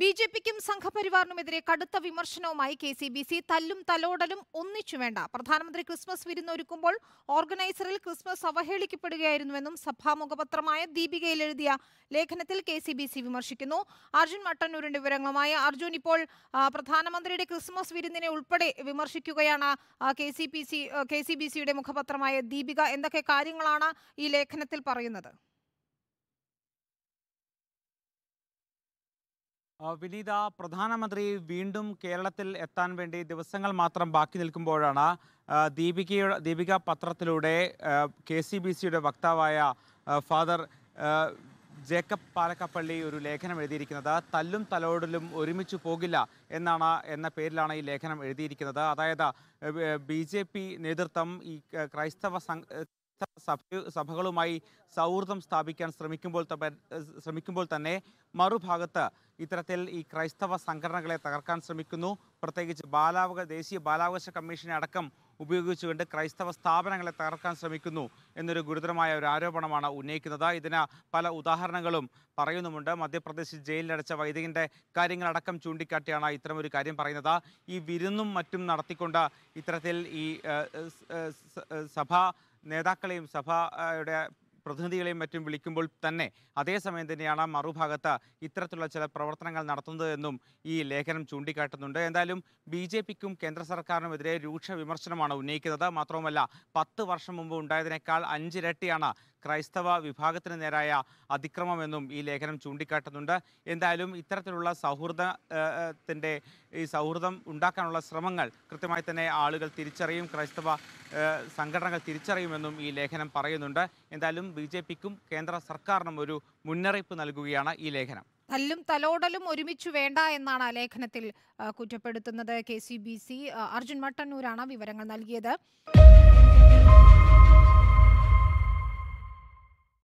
B J പിക്കും സംഘപരിവാറിനുമെതിരെ കടുത്ത വിമർശനവുമായി കെ സി ബി സി തല്ലും തലോടലും ഒന്നിച്ചു വേണ്ട പ്രധാനമന്ത്രി ക്രിസ്മസ് വിരുന്നൊരുക്കുമ്പോൾ ഓർഗനൈസറിൽ ക്രിസ്മസ് അവഹേളിക്കപ്പെടുകയായിരുന്നുവെന്നും സഭാ മുഖപത്രമായ ദീപികയിൽ എഴുതിയ ലേഖനത്തിൽ കെ സി ബി സി വിമർശിക്കുന്നു അർജുൻ മട്ടന്നൂരിന്റെ വിവരങ്ങളുമായി അർജുൻ ഇപ്പോൾ പ്രധാനമന്ത്രിയുടെ ക്രിസ്മസ് വിരുന്നിനെ ഉൾപ്പെടെ വിമർശിക്കുകയാണ് K C P C K C B സിയുടെ മുഖപത്രമായ ദീപിക എന്തൊക്കെ കാര്യങ്ങളാണ് ഈ ലേഖനത്തിൽ പറയുന്നത് വിനീത പ്രധാനമന്ത്രി വീണ്ടും കേരളത്തിൽ എത്താൻ വേണ്ടി ദിവസങ്ങൾ മാത്രം ബാക്കി നിൽക്കുമ്പോഴാണ് ദീപികയുടെ ദീപിക പത്രത്തിലൂടെ കെ സി ബി സിയുടെ വക്താവായ ഫാദർ ജേക്കബ് പാലക്കപ്പള്ളി ഒരു ലേഖനം എഴുതിയിരിക്കുന്നത് തല്ലും തലോടലും ഒരുമിച്ച് പോകില്ല എന്നാണ് എന്ന പേരിലാണ് ഈ ലേഖനം എഴുതിയിരിക്കുന്നത് അതായത് ബി ജെ പി നേതൃത്വം ഈ ക്രൈസ്തവ സഭകളുമായി സൗഹൃദം സ്ഥാപിക്കാൻ ശ്രമിക്കുമ്പോൾ ശ്രമിക്കുമ്പോൾ തന്നെ മറുഭാഗത്ത് ഇത്തരത്തിൽ ഈ ക്രൈസ്തവ സംഘടനകളെ തകർക്കാൻ ശ്രമിക്കുന്നു പ്രത്യേകിച്ച് ബാലാവക ദേശീയ ബാലാവകാശ കമ്മീഷനെ അടക്കം ഉപയോഗിച്ചുകൊണ്ട് ക്രൈസ്തവ സ്ഥാപനങ്ങളെ തകർക്കാൻ ശ്രമിക്കുന്നു എന്നൊരു ഗുരുതരമായ ഒരു ആരോപണമാണ് ഉന്നയിക്കുന്നത് ഇതിന് പല ഉദാഹരണങ്ങളും പറയുന്നുമുണ്ട് മധ്യപ്രദേശിൽ ജയിലിലടച്ച വൈദികൻ്റെ കാര്യങ്ങളടക്കം ചൂണ്ടിക്കാട്ടിയാണ് ഇത്തരമൊരു കാര്യം പറയുന്നത് ഈ വിരുന്നും മറ്റും നടത്തിക്കൊണ്ട് ഇത്തരത്തിൽ ഈ സഭാ നേതാക്കളെയും സഭയുടെ പ്രതിനിധികളെയും മറ്റും വിളിക്കുമ്പോൾ തന്നെ അതേസമയം തന്നെയാണ് മറുഭാഗത്ത് ഇത്തരത്തിലുള്ള ചില പ്രവർത്തനങ്ങൾ നടത്തുന്നത് എന്നും ഈ ലേഖനം ചൂണ്ടിക്കാട്ടുന്നുണ്ട് എന്തായാലും ബി ജെ പിക്കും കേന്ദ്ര സർക്കാരിനുമെതിരെ രൂക്ഷ വിമർശനമാണ് ഉന്നയിക്കുന്നത് മാത്രവുമല്ല പത്ത് വർഷം മുമ്പ് ഉണ്ടായതിനേക്കാൾ അഞ്ചിരട്ടിയാണ് ക്രൈസ്തവ വിഭാഗത്തിന് നേരായ അതിക്രമമെന്നും ഈ ലേഖനം ചൂണ്ടിക്കാട്ടുന്നുണ്ട് എന്തായാലും ഇത്തരത്തിലുള്ള സൗഹൃദത്തിൻ്റെ ഈ സൗഹൃദം ഉണ്ടാക്കാനുള്ള ശ്രമങ്ങൾ കൃത്യമായി തന്നെ ആളുകൾ തിരിച്ചറിയും ക്രൈസ്തവ സംഘടനകൾ തിരിച്ചറിയുമെന്നും ഈ ലേഖനം പറയുന്നുണ്ട് എന്തായാലും ബി ജെ പിക്കും കേന്ദ്ര സർക്കാരിനും ഒരു മുന്നറിയിപ്പ് നൽകുകയാണ് ഈ ലേഖനം തല്ലും തലോടലും ഒരുമിച്ച് വേണ്ട എന്നാണ് ലേഖനത്തിൽ കുറ്റപ്പെടുത്തുന്നത് K C B C Arjun മട്ടന്നൂരാണ് വിവരങ്ങൾ നൽകിയത്